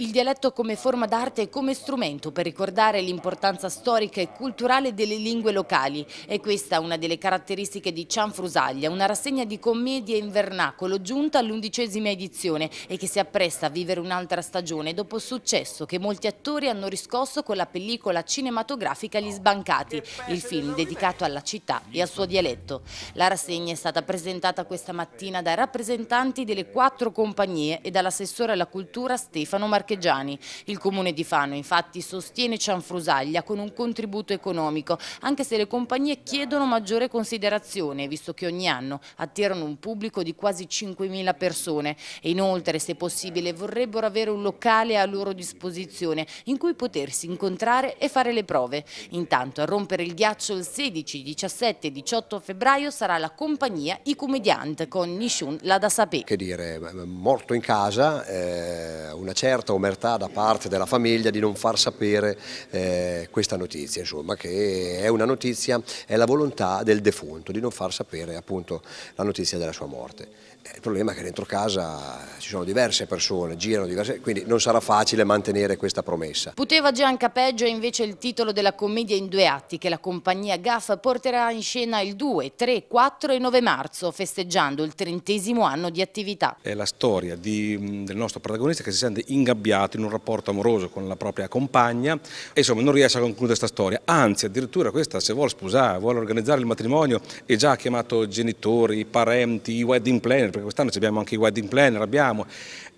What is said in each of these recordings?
Il dialetto come forma d'arte e come strumento per ricordare l'importanza storica e culturale delle lingue locali e questa è una delle caratteristiche di Cianfrusaglia, una rassegna di commedie in vernacolo giunta all'undicesima edizione e che si appresta a vivere un'altra stagione dopo il successo che molti attori hanno riscosso con la pellicola cinematografica Gli Sbancati, il film dedicato alla città e al suo dialetto. La rassegna è stata presentata questa mattina dai rappresentanti delle quattro compagnie e dall'assessore alla cultura Stefano Marchetti marchegiani. Il comune di Fano infatti sostiene Cianfrusaglia con un contributo economico, anche se le compagnie chiedono maggiore considerazione, visto che ogni anno attirano un pubblico di quasi 5.000 persone e inoltre, se possibile, vorrebbero avere un locale a loro disposizione in cui potersi incontrare e fare le prove. Intanto a rompere il ghiaccio il 16, 17 e 18 febbraio sarà la compagnia I Comediant con Nishun Ladasapè. Che dire, morto in casa... Eh una certa omertà da parte della famiglia di non far sapere eh, questa notizia, insomma, che è una notizia, è la volontà del defunto di non far sapere appunto la notizia della sua morte. Eh, il problema è che dentro casa ci sono diverse persone, girano diverse, quindi non sarà facile mantenere questa promessa. Poteva già anche peggio invece il titolo della commedia in due atti che la compagnia GAF porterà in scena il 2, 3, 4 e 9 marzo festeggiando il trentesimo anno di attività. È la storia di, del nostro protagonista che si sente nonostante ingabbiato in un rapporto amoroso con la propria compagna, e insomma non riesce a concludere questa storia, anzi addirittura questa se vuole sposare, vuole organizzare il matrimonio e già ha chiamato genitori, parenti, i wedding planner, perché quest'anno abbiamo anche i wedding planner, abbiamo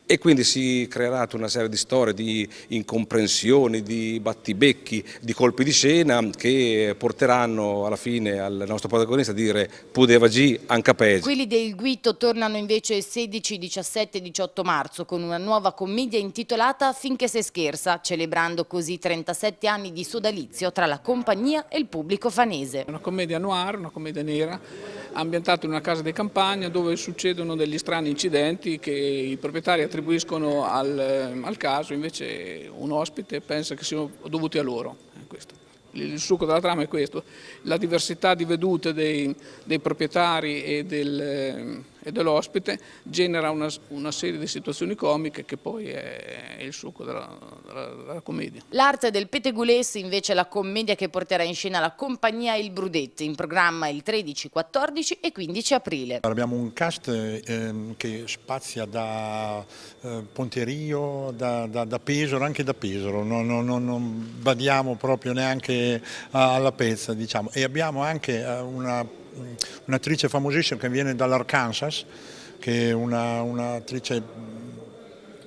e quindi si creerà una serie di storie, di incomprensioni, di battibecchi, di colpi di scena che porteranno alla fine al nostro protagonista a dire Pudeva G anche peggio. Quelli del Guito tornano invece il 16, 17 e 18 marzo con una nuova commedia intitolata Finché se scherza, celebrando così 37 anni di sodalizio tra la compagnia e il pubblico fanese. Una commedia noir, una commedia nera ambientato in una casa di campagna dove succedono degli strani incidenti che i proprietari attribuiscono al, eh, al caso, invece un ospite pensa che siano dovuti a loro. Questo. Il succo della trama è questo, la diversità di vedute dei, dei proprietari e del, e dell'ospite genera una, una, serie di situazioni comiche che poi è, il succo della, della, della commedia. L'arte del pettegolese invece è la commedia che porterà in scena la compagnia Il Brudetti in programma il 13, 14 e 15 aprile. Abbiamo un cast eh, che spazia da eh, Ponterio, da, da, da, Pesaro, anche da Pesaro, non, non, non badiamo proprio neanche eh, alla pezza diciamo. e abbiamo anche eh, una un'attrice famosissima che viene dall'Arkansas, che è un'attrice una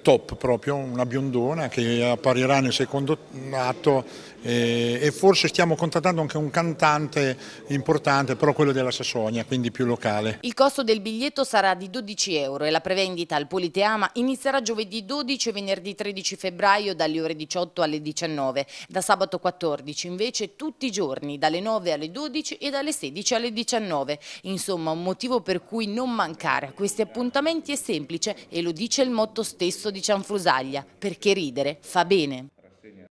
top proprio, una biondona che apparirà nel secondo atto e, eh, e forse stiamo contattando anche un cantante importante, però quello della Sassonia, quindi più locale. Il costo del biglietto sarà di 12 euro e la prevendita al Politeama inizierà giovedì 12 e venerdì 13 febbraio dalle ore 18 alle 19, da sabato 14 invece tutti i giorni dalle 9 alle 12 e dalle 16 alle 19. Insomma un motivo per cui non mancare a questi appuntamenti è semplice e lo dice il motto stesso di Cianfrusaglia, perché ridere fa bene.